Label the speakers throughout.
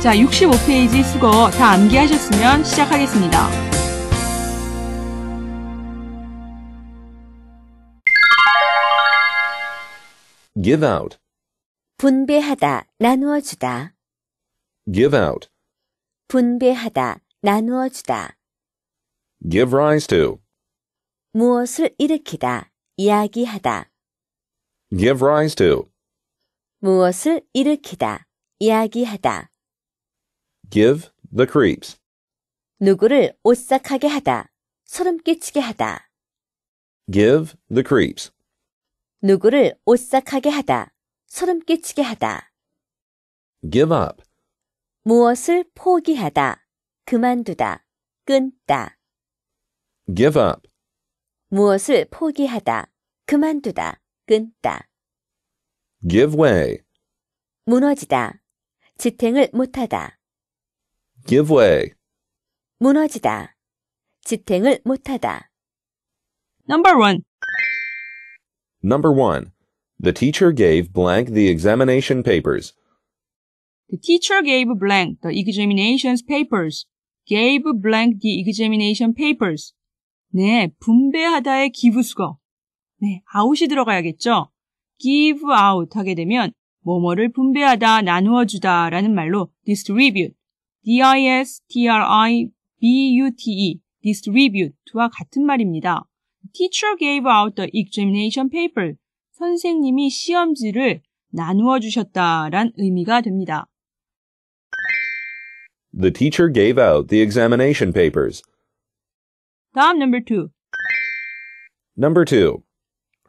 Speaker 1: 자, 65페이지 수거 다 암기하셨으면 시작하겠습니다.
Speaker 2: give
Speaker 3: 분배하다, 나누어 주다.
Speaker 2: give out,
Speaker 3: 분배하다, 나누어 주다.
Speaker 2: give rise to,
Speaker 3: 무엇을 일으키다, 이야기하다.
Speaker 2: give rise to.
Speaker 3: 무엇을 일으키다, 이야기하다.
Speaker 2: give the creeps.
Speaker 3: 누구를 오싹하게 하다, 소름 끼치게 하다.
Speaker 2: give the creeps.
Speaker 3: 누구를 오싹하게 하다, 소름 끼치게 하다. give up. 무엇을 포기하다, 그만두다, 끊다. give up. 무엇을 포기하다, 그만두다, 끊다.
Speaker 2: give way. 무너지다,
Speaker 3: 지탱을 못하다.
Speaker 2: give way.
Speaker 3: 무너지다. 지탱을 못하다.
Speaker 1: Number one.
Speaker 2: Number one. The teacher gave blank the examination papers.
Speaker 1: The teacher gave blank the examinations papers. gave blank the examination papers. 네, 분배하다의 기부수거. 네, out이 들어가야겠죠? give out 하게 되면 뭐뭐를 분배하다, 나누어 주다라는 말로 distribute, distribute, distribute와 같은 말입니다. Teacher gave out the examination paper. 선생님이 시험지를 나누어 주셨다란 의미가 됩니다.
Speaker 2: The teacher gave out the examination papers.
Speaker 1: 다음 number 2.
Speaker 2: Number 2.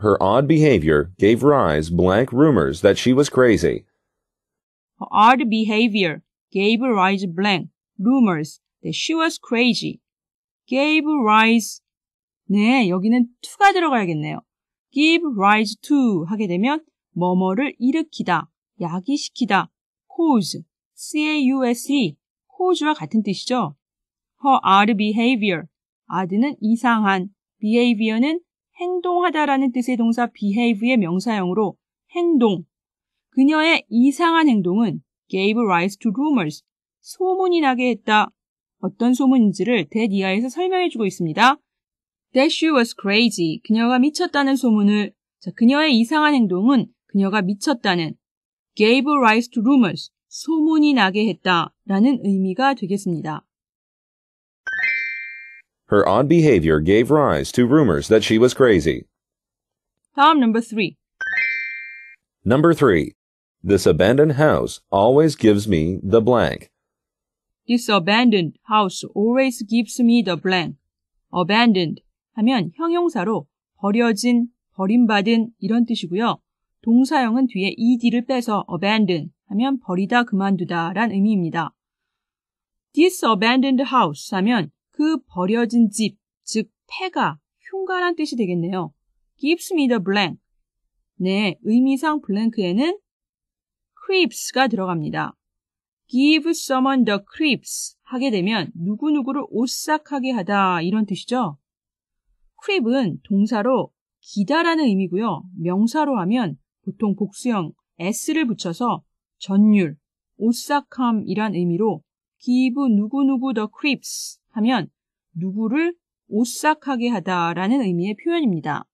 Speaker 2: Her odd behavior gave rise blank rumors that she was crazy.
Speaker 1: Her odd behavior gave rise blank rumors that she was crazy. gave rise 네, 여기는 to가 들어가야겠네요. give rise to 하게 되면 뭐뭐를 일으키다, 야기시키다, cause, c-a-u-s-e, cause와 같은 뜻이죠. her odd behavior, odd는 이상한, behavior는 행동하다라는 뜻의 동사 behave의 명사형으로 행동, 그녀의 이상한 행동은 gave rise to rumors. 소문이 나게 했다. 어떤 소문인지를 대니아에서 설명해주고 있습니다. That she was crazy. 그녀가 미쳤다는 소문을. 자, 그녀의 이상한 행동은 그녀가 미쳤다는 gave rise to rumors. 소문이 나게 했다. 라는 의미가 되겠습니다.
Speaker 2: Her odd behavior gave rise to rumors that she was crazy.
Speaker 1: 다음 number 3.
Speaker 2: Number 3. This abandoned house always gives me the blank.
Speaker 1: This abandoned house always gives me the blank. abandoned 하면 형용사로 버려진, 버림받은 이런 뜻이고요. 동사형은 뒤에 ed를 빼서 abandon 하면 버리다, 그만두다 란 의미입니다. This abandoned house 하면 그 버려진 집, 즉 폐가, 흉가란 뜻이 되겠네요. gives me the blank. 네, 의미상 블랭크에는 creeps가 들어갑니다. give someone the creeps 하게 되면 누구누구를 오싹하게 하다 이런 뜻이죠. creep은 동사로 기다라는 의미고요. 명사로 하면 보통 복수형 s를 붙여서 전율, 오싹함이란 의미로 give 누구누구 the creeps 하면 누구를 오싹하게 하다라는 의미의 표현입니다.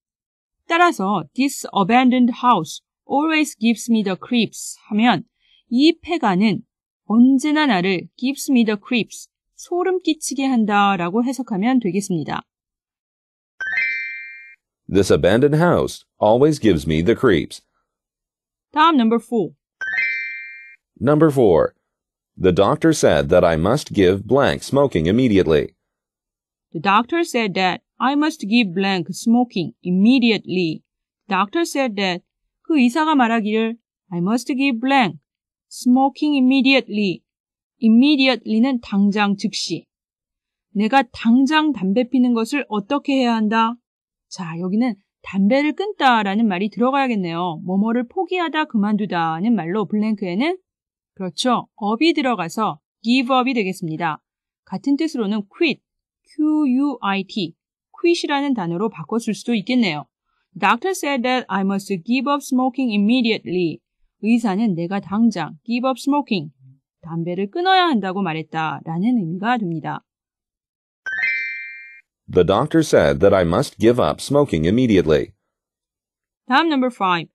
Speaker 1: 따라서 this abandoned house always gives me the creeps 하면 이 폐가는 언제나 나를 gives me the creeps 소름 끼치게 해석하면 되겠습니다.
Speaker 2: This abandoned house always gives me the creeps.
Speaker 1: 다음 number 4.
Speaker 2: Number 4. The doctor said that I must give blank smoking immediately.
Speaker 1: The doctor said that I must give blank smoking immediately. The doctor said that 그 의사가 말하기를 I must give blank. smoking immediately. immediately는 당장 즉시. 내가 당장 담배 피는 것을 어떻게 해야 한다? 자, 여기는 담배를 끊다라는 말이 들어가야겠네요. 뭐뭐를 포기하다, 그만두다는 말로 블랭크에는 그렇죠. 업이 들어가서 give up이 되겠습니다. 같은 뜻으로는 quit, q-u-i-t, quit이라는 단어로 바꿨을 수도 있겠네요. Doctor said that I must give up smoking immediately. 의사는 내가 당장 give up smoking, 담배를 끊어야 한다고 말했다 라는 의미가 됩니다.
Speaker 2: The doctor said that I must give up smoking immediately.
Speaker 1: 다음 number 5.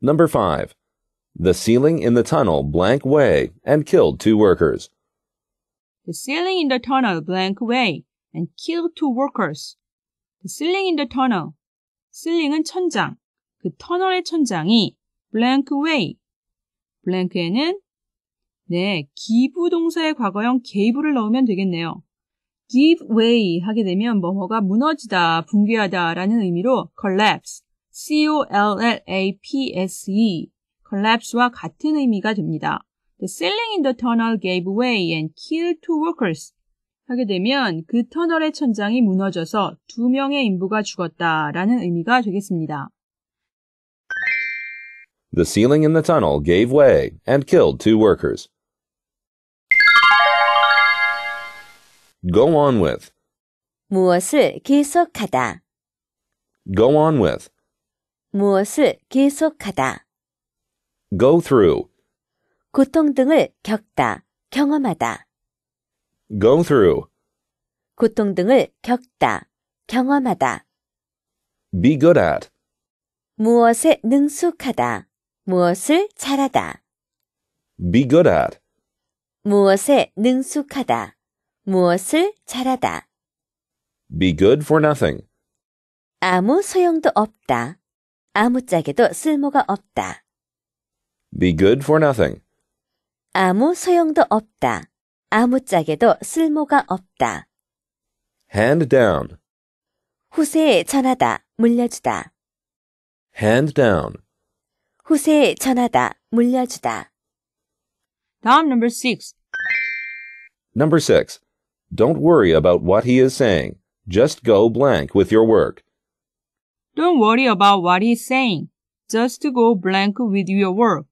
Speaker 2: Number 5. The ceiling in the tunnel blank way and killed two workers.
Speaker 1: The ceiling in the tunnel blank way and killed two workers. The ceiling in the tunnel 슬링은 천장, 그 터널의 천장이 blank way. blank에는 네, give 동사의 과거형 gave를 넣으면 되겠네요. give way 하게 되면 뭐뭐가 무너지다, 붕괴하다라는 의미로 collapse, c-o-l-l-a-p-s-e, collapse와 같은 의미가 됩니다. The ceiling in the tunnel gave way and killed two workers. 하게 되면 그 터널의 천장이 무너져서 두 명의 인부가 죽었다라는 의미가 되겠습니다.
Speaker 2: The ceiling in the tunnel gave way and killed two workers. Go on with.
Speaker 3: 무엇을 계속하다.
Speaker 2: Go on with.
Speaker 3: 무엇을 계속하다.
Speaker 2: Go through.
Speaker 3: 고통 등을 겪다, 경험하다.
Speaker 2: go through.
Speaker 3: 고통 등을 겪다, 경험하다.
Speaker 2: be good at.
Speaker 3: 무엇에 능숙하다, 무엇을 잘하다.
Speaker 2: be good at.
Speaker 3: 무엇에 능숙하다, 무엇을 잘하다.
Speaker 2: be good for nothing.
Speaker 3: 아무 소용도 없다. 아무짝에도 쓸모가 없다.
Speaker 2: be good for nothing.
Speaker 3: 아무 소용도 없다. 아무짝에도 쓸모가 없다.
Speaker 2: hand down,
Speaker 3: 후세에 전하다, 물려주다.
Speaker 2: hand down,
Speaker 3: 후세에 전하다, 물려주다. number six.
Speaker 2: Number six, don't worry about what he is saying. Just go blank with your work.
Speaker 1: Don't worry about what he's saying. Just go blank with your work.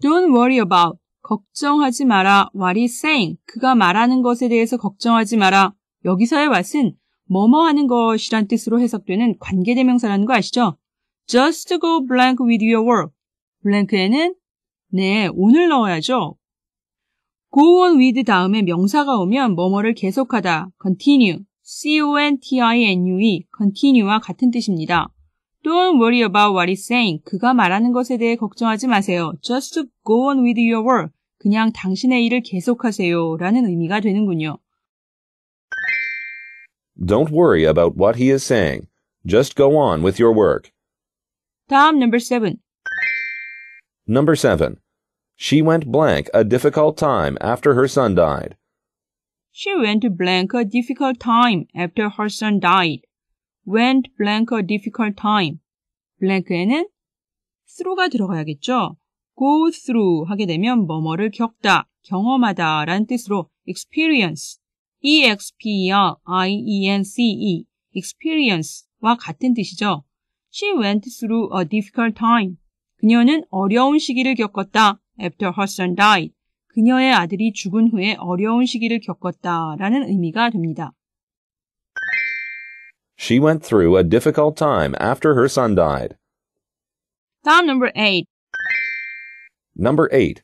Speaker 1: Don't worry about 걱정하지 마라. What is saying? 그가 말하는 것에 대해서 걱정하지 마라. 여기서의 what은 뭐뭐 하는 것이란 뜻으로 해석되는 관계대명사라는 거 아시죠? Just go blank with your work. 블랭크에는 네, 오늘 넣어야죠. go on with 다음에 명사가 오면 뭐뭐를 계속하다, continue, c-o-n-t-i-n-u-e, continue와 같은 뜻입니다. Don't worry about what is saying. 그가 말하는 것에 대해 걱정하지 마세요. Just go on with your work. 그냥 당신의 일을 계속하세요 라는 의미가 되는군요.
Speaker 2: Don't worry about what he is saying. Just go on with your work.
Speaker 1: 다음 number 7.
Speaker 2: Number 7. She went blank a difficult time after her son died.
Speaker 1: She went blank a difficult time after her son died. went blank a difficult time. blank에는 through가 들어가야겠죠? go through 하게 되면 뭐뭐를 겪다, 경험하다 라는 뜻으로 experience, e-x-p-e-r-i-e-n-c-e, experience와 같은 뜻이죠. She went through a difficult time. 그녀는 어려운 시기를 겪었다. After her son died. 그녀의 아들이 죽은 후에 어려운 시기를 겪었다. 라는 의미가 됩니다.
Speaker 2: She went through a difficult time after her son died.
Speaker 1: 다음 number 8.
Speaker 2: Number 8.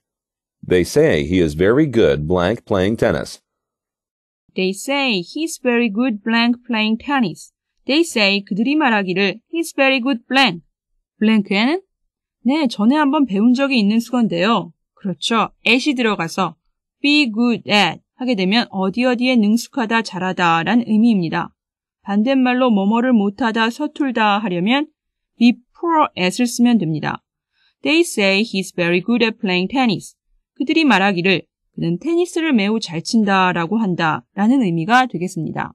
Speaker 2: They say he is very good blank playing tennis.
Speaker 1: They say he's very good blank playing tennis. They say 그들이 말하기를 he's very good blank. blank에는 네, 전에 한번 배운 적이 있는 수건데요. 그렇죠. at이 들어가서 be good at 하게 되면 어디 어디에 능숙하다 잘하다 라는 의미입니다. 반대말로 뭐뭐를 못하다 서툴다 하려면 be poor at을 쓰면 됩니다. They say he's very good at playing tennis. 그들이 말하기를 그는 테니스를 매우 잘 친다라고 한다 라는 의미가 되겠습니다.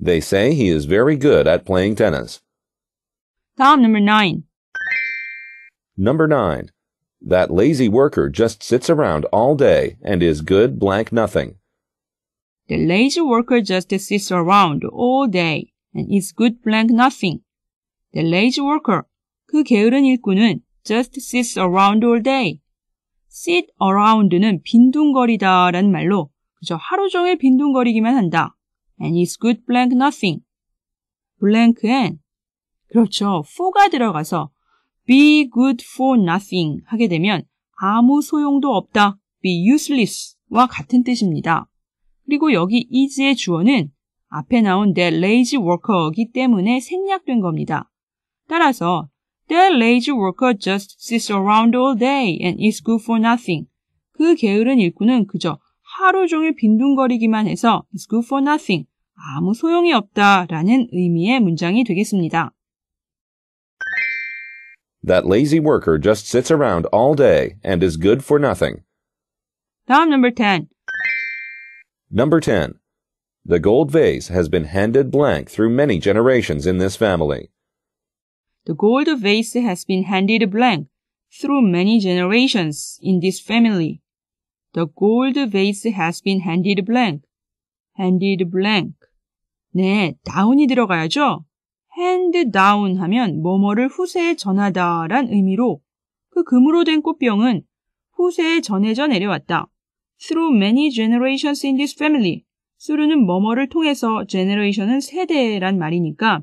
Speaker 2: They say he is very good at playing tennis.
Speaker 1: 다음 number 9.
Speaker 2: Number 9. That lazy worker just sits around all day and is good blank nothing.
Speaker 1: The lazy worker just sits around all day and is good blank nothing. The lazy worker 그 게으른 일꾼은 just sits around all day. sit around는 빈둥거리다 라는 말로 그저 하루 종일 빈둥거리기만 한다. and is good blank nothing. blank and 그렇죠. for가 들어가서 be good for nothing 하게 되면 아무 소용도 없다. be useless와 같은 뜻입니다. 그리고 여기 is의 주어는 앞에 나온 that lazy worker이기 때문에 생략된 겁니다. 따라서 The lazy worker just sits around all day and is good for nothing. 그 게으른 일꾼은 그저 하루 종일 빈둥거리기만 해서 is good for nothing. 아무 소용이 없다 라는 의미의 문장이 되겠습니다.
Speaker 2: That lazy worker just sits around all day and is good for nothing.
Speaker 1: 다음 number 10.
Speaker 2: Number 10. The gold vase has been handed blank through many generations in this family.
Speaker 1: The gold vase has been handed blank through many generations in this family. The gold vase has been handed blank. handed blank. 네, down이 들어가야죠. hand down 하면 뭐뭐를 후세에 전하다 란 의미로 그 금으로 된 꽃병은 후세에 전해져 내려왔다. through many generations in this family. 수르는 뭐뭐를 통해서 generation은 세대란 말이니까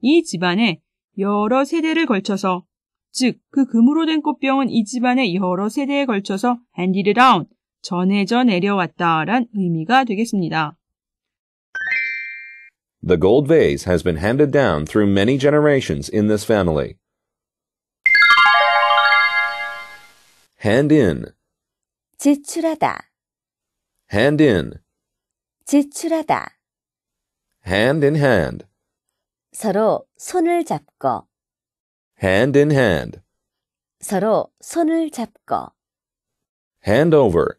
Speaker 1: 이 집안에 여러 세대를 걸쳐서 즉 그 금으로 된 꽃병은 이 집안의 여러 세대에 걸쳐서 handed down 전해져 내려왔다란 의미가 되겠습니다.
Speaker 2: The gold vase has been handed down through many generations in this family. hand in
Speaker 3: 지출하다
Speaker 2: hand in
Speaker 3: 지출하다
Speaker 2: hand in hand
Speaker 3: 서로 손을 잡고
Speaker 2: hand in hand
Speaker 3: 서로 손을 잡고
Speaker 2: hand over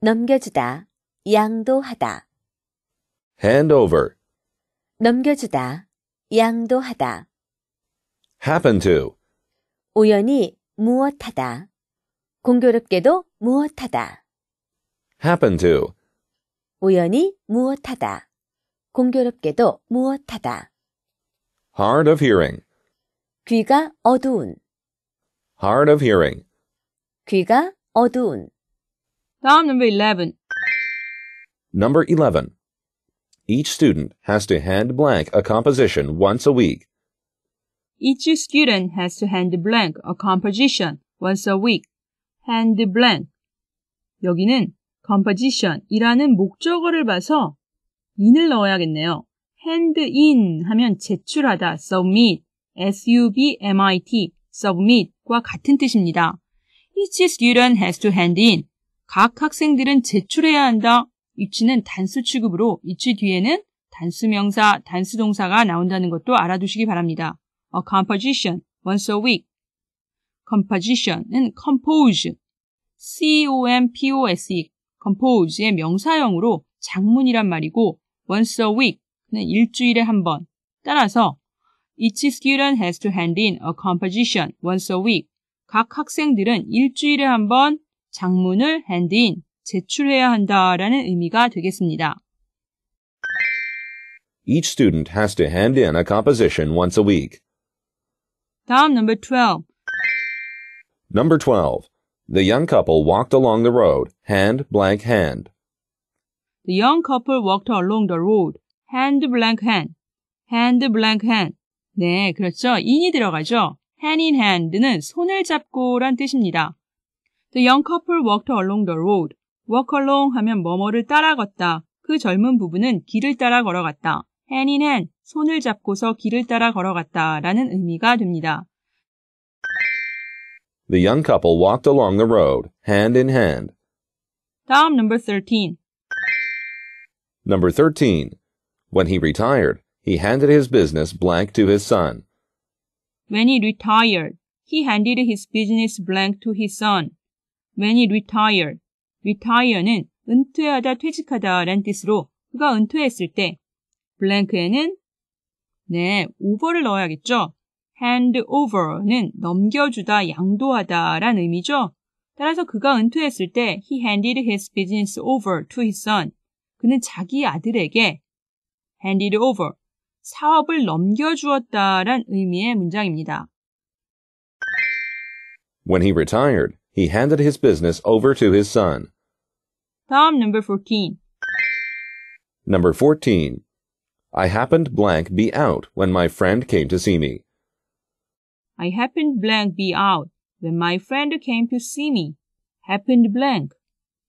Speaker 3: 넘겨주다 양도하다
Speaker 2: hand over
Speaker 3: 넘겨주다 양도하다
Speaker 2: happen to
Speaker 3: 우연히 무엇하다 공교롭게도 무엇하다
Speaker 2: happen to
Speaker 3: 우연히 무엇하다 공교롭게도 무엇하다
Speaker 2: hard of hearing.
Speaker 3: 귀가 어두운.
Speaker 2: hard of hearing.
Speaker 3: 귀가 어두운.
Speaker 1: 다음 number 11.
Speaker 2: Number 11. Each student has to hand blank a composition once a week.
Speaker 1: Each student has to hand blank a composition once a week. hand blank. 여기는 composition이라는 목적어를 봐서 in을 넣어야겠네요. hand in 하면 제출하다, submit, s-u-b-m-i-t, submit과 같은 뜻입니다. Each student has to hand in. 각 학생들은 제출해야 한다. 위치는 단수 취급으로 위치 뒤에는 단수 명사, 단수 동사가 나온다는 것도 알아두시기 바랍니다. A composition, once a week. Composition은 compose, C-O-M-P-O-S-E, compose의 명사형으로 작문이란 말이고 once a week, 일주일에 한 번. 따라서 each student has to hand in a composition once a week. 각 학생들은 일주일에 작문을 hand in, 제출해야 한다라는 의미가 되겠습니다.
Speaker 2: Each student has to hand in a composition once a week.
Speaker 1: 다음 number 12.
Speaker 2: Number 12. The young couple walked along the road, hand blank hand.
Speaker 1: The young couple walked along the road. hand blank hand, hand blank hand. 네, 그렇죠. in이 들어가죠. hand in hand는 손을 잡고란 뜻입니다. The young couple walked along the road. walk along 하면 뭐뭐를 따라 걷다. 그 젊은 부부는 길을 따라 걸어갔다. hand in hand, 손을 잡고서 길을 따라 걸어갔다 라는 의미가 됩니다.
Speaker 2: The young couple walked along the road, hand in hand.
Speaker 1: 다음 number 13.
Speaker 2: Number 13. When he retired, he handed his business blank to his son.
Speaker 1: When he retired, he handed his business blank to his son. When he retired, retire는 은퇴하다, 퇴직하다란 뜻으로 그가 은퇴했을 때 blank에는 네, over를 넣어야겠죠. hand over는 넘겨주다, 양도하다란 의미죠. 따라서 그가 은퇴했을 때 he handed his business over to his son. 그는 자기 아들에게 hand it over. 사업을 넘겨주었다란 의미의 문장입니다.
Speaker 2: When he retired, he handed his business over to his son.
Speaker 1: 다음 number 14.
Speaker 2: Number 14. I happened blank be out when my friend came to see me.
Speaker 1: I happened blank be out when my friend came to see me. happened blank.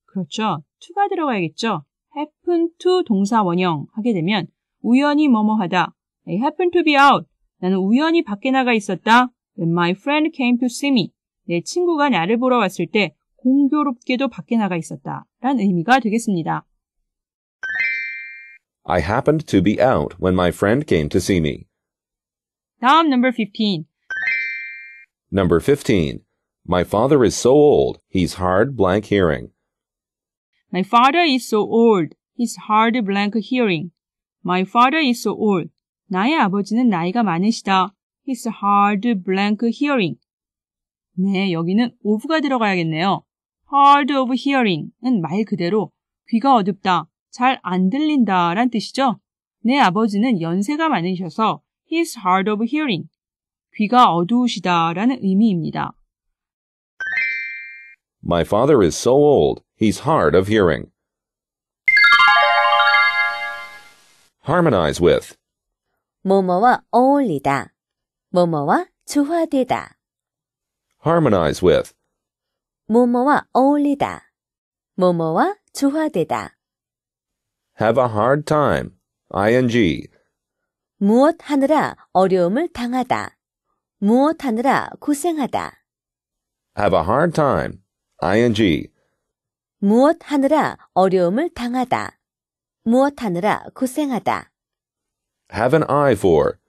Speaker 1: 그렇죠. to가 들어가야겠죠. happen to 동사 원형 하게 되면 우연히 뭐뭐하다. I happened to be out. 나는 우연히 밖에 나가 있었다. When my friend came to see me. 내 친구가 나를 보러 왔을 때 공교롭게도 밖에 나가 있었다. 라는 의미가 되겠습니다.
Speaker 2: I happened to be out when my friend came to see me.
Speaker 1: 다음 number 15.
Speaker 2: Number 15. My father is so old, he's hard blank hearing.
Speaker 1: My father is so old, he's hard blank hearing. My father is so old. 나의 아버지는 나이가 많으시다. It's hard blank hearing. 네, 여기는 of가 들어가야겠네요. hard of hearing은 말 그대로 귀가 어둡다, 잘 안 들린다 란 뜻이죠. 내 아버지는 연세가 많으셔서 he's hard of hearing, 귀가 어두우시다 라는 의미입니다.
Speaker 2: My father is so old, he's hard of hearing. harmonize with.
Speaker 3: 뭐뭐와 어울리다. 뭐뭐와 조화되다.
Speaker 2: harmonize with.
Speaker 3: 뭐뭐와 어울리다. 뭐뭐와 조화되다.
Speaker 2: have a hard time. ing.
Speaker 3: 무엇 하느라 어려움을 당하다. 무엇 하느라 고생하다.
Speaker 2: have a hard time. ing.
Speaker 3: 무엇 하느라 어려움을 당하다. 무엇 하느라 고생하다.
Speaker 2: have an eye for.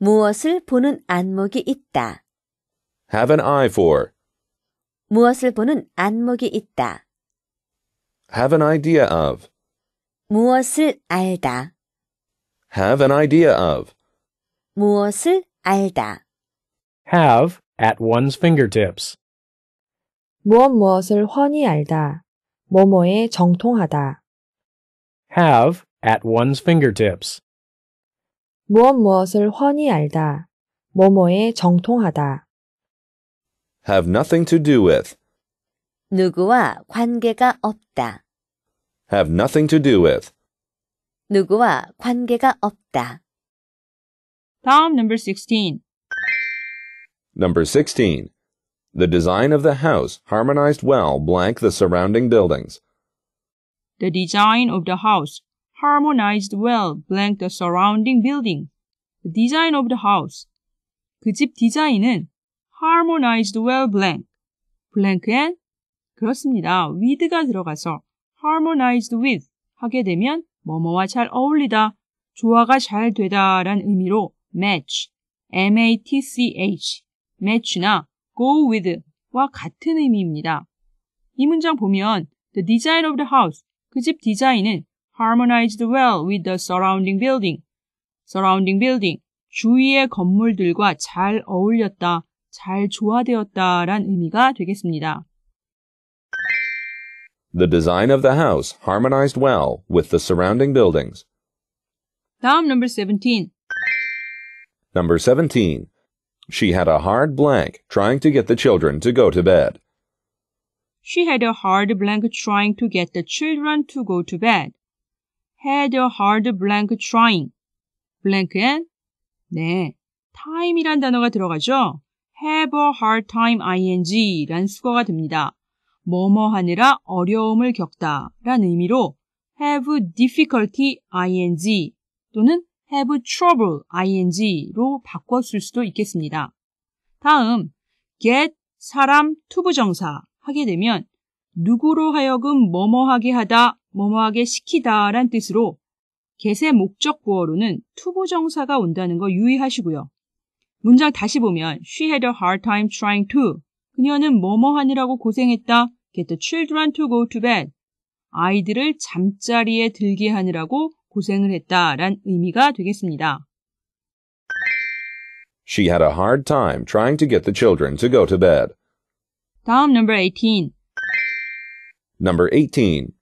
Speaker 3: 무엇을 보는 안목이 있다.
Speaker 2: have an eye for.
Speaker 3: 무엇을 보는 안목이 있다.
Speaker 2: have an idea of.
Speaker 3: 무엇을 알다.
Speaker 2: have an idea of.
Speaker 3: 무엇을 알다.
Speaker 2: have at one's fingertips.
Speaker 3: 무엇 무엇을 훤히 알다. 뭐뭐에 정통하다.
Speaker 2: have at one's fingertips.
Speaker 3: 무엇 무엇을 훤히 알다. 뭐뭐에 정통하다.
Speaker 2: have nothing to do with,
Speaker 3: 누구와 관계가 없다.
Speaker 2: have nothing to do with,
Speaker 3: 누구와 관계가
Speaker 1: 없다. 다음 number 16.
Speaker 2: Number 16. The design of the house harmonized well blank the surrounding buildings.
Speaker 1: The design of the house harmonized well blank the surrounding building. The design of the house. 그 집 디자인은 harmonized well blank. blank엔 a n 그렇습니다. with가 들어가서 harmonized with 하게 되면 뭐뭐와 잘 어울리다, 조화가 잘 되다란 의미로 match, m-a-t-c-h, match나 go with와 같은 의미입니다. 이 문장 보면 the design of the house, 그 집 디자인은 harmonized well with the surrounding building. surrounding building. 주위의 건물들과 잘 어울렸다, 잘 조화되었다 란 의미가 되겠습니다.
Speaker 2: The design of the house harmonized well with the surrounding buildings.
Speaker 1: 다음 number 17.
Speaker 2: Number 17. She had a hard blank trying to get the children to go to bed.
Speaker 1: She had a hard blank trying to get the children to go to bed. had a hard blank trying. blank and 네, time이란 단어가 들어가죠. have a hard time ing 란 수거가 됩니다. 뭐뭐 하느라 어려움을 겪다 란 의미로 have difficulty ing 또는 have trouble ing로 바꿔 쓸 수도 있겠습니다. 다음 get 사람 투부정사 하게 되면 누구로 하여금 뭐뭐하게 하다 뭐뭐하게 시키다란 뜻으로 g e 목적 구어로는 투부 정사가 온다는 거 유의하시고요. 문장 다시 보면 she had a hard time trying to 그녀는 뭐뭐 하느라고 고생했다. get the children to go to bed 아이들을 잠자리에 들게 하느라고 고생을 했다란 의미가 되겠습니다.
Speaker 2: She had a hard time trying to get the children to go to bed.
Speaker 1: 다음 number 18.
Speaker 2: Number 18.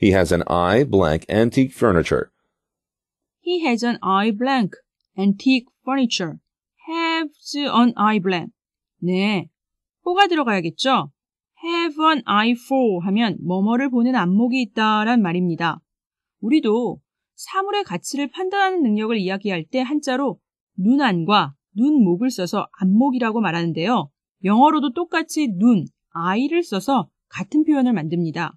Speaker 2: He has an eye blank antique furniture.
Speaker 1: He has an eye blank antique furniture. Has an eye blank. 네. 포가 들어가야겠죠? Have an eye for 하면 뭐뭐를 보는 안목이 있다란 말입니다. 우리도 사물의 가치를 판단하는 능력을 이야기할 때 한자로 눈안과 눈목을 써서 안목이라고 말하는데요. 영어로도 똑같이 눈, eye를 써서 같은 표현을 만듭니다.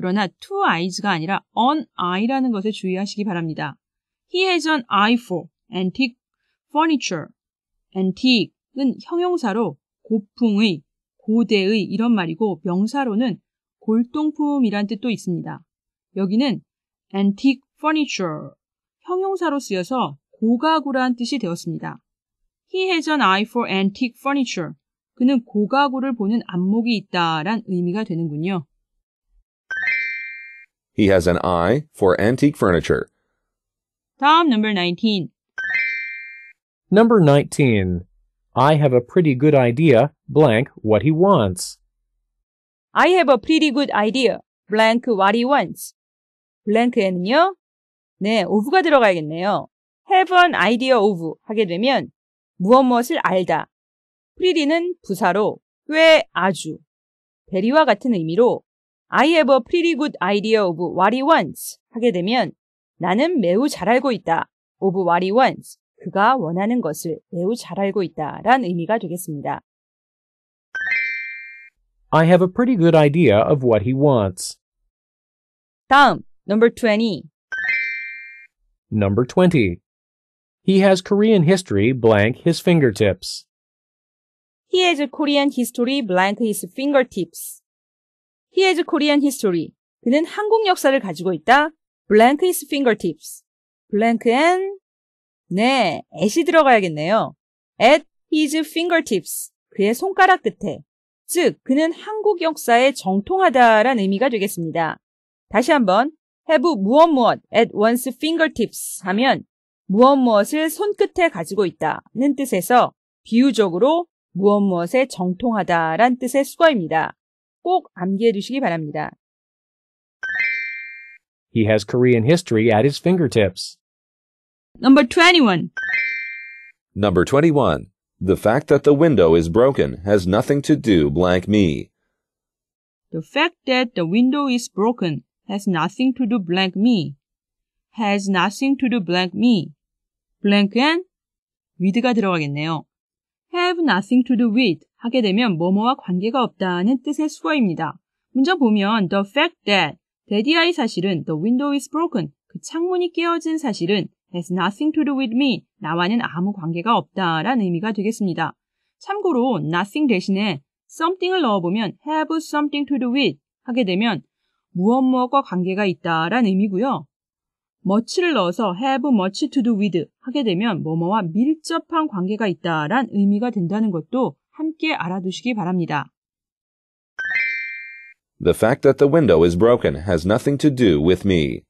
Speaker 1: 그러나 two eyes가 아니라 an eye라는 것에 주의하시기 바랍니다. He has an eye for antique furniture. antique은 형용사로 고풍의, 고대의 이런 말이고 명사로는 골동품이란 뜻도 있습니다. 여기는 antique furniture 형용사로 쓰여서 고가구란 뜻이 되었습니다. He has an eye for antique furniture. 그는 고가구를 보는 안목이 있다란 의미가 되는군요.
Speaker 2: He has an eye for antique furniture.
Speaker 1: Tom, number 19.
Speaker 2: Number 19. I have a pretty good idea, blank, what he wants.
Speaker 1: I have a pretty good idea, blank, what he wants. blank에는요, 네, of가 들어가야겠네요. have an idea of 하게 되면 무엇 무엇을 알다. pretty는 부사로 꽤 아주, 베리와 같은 의미로 I have a pretty good idea of what he wants 하게 되면 나는 매우 잘 알고 있다. of what he wants. 그가 원하는 것을 매우 잘 알고 있다. 라는 의미가 되겠습니다.
Speaker 2: I have a pretty good idea of what he wants.
Speaker 1: 다음, number 20.
Speaker 2: Number 20. He has Korean history blank his fingertips.
Speaker 1: He has Korean history blank his fingertips. He has Korean history. 그는 한국 역사를 가지고 있다. Blank is fingertips. Blank and 네, at이 들어가야겠네요. At his fingertips. 그의 손가락 끝에. 즉, 그는 한국 역사에 정통하다란 의미가 되겠습니다. 다시 한번 have 무엇 무엇 at one's fingertips 하면 무엇 무엇을 손끝에 가지고 있다는 뜻에서 비유적으로 무엇 무엇에 정통하다란 뜻의 수거입니다. 꼭 암기해 두시기 바랍니다.
Speaker 2: He has Korean history at his fingertips.
Speaker 1: Number 21.
Speaker 2: Number 21. The fact that the window is broken has nothing to do blank me.
Speaker 1: The fact that the window is broken has nothing to do blank me. has nothing to do blank me. Blank blank은 with가 들어가겠네요. have nothing to do with 하게 되면 뭐뭐와 관계가 없다는 뜻의 수어입니다. 문장 보면 the fact that 데디아의 사실은 the window is broken 그 창문이 깨어진 사실은 has nothing to do with me 나와는 아무 관계가 없다라는 의미가 되겠습니다. 참고로 nothing 대신에 something을 넣어보면 have something to do with 하게 되면 무엇 무엇과 관계가 있다라는 의미고요. much를 넣어서 have much to do with 하게 되면 뭐뭐와 밀접한 관계가 있다란 의미가 된다는 것도 함께 알아두시기 바랍니다.
Speaker 2: The fact that the window is broken has nothing to do with me.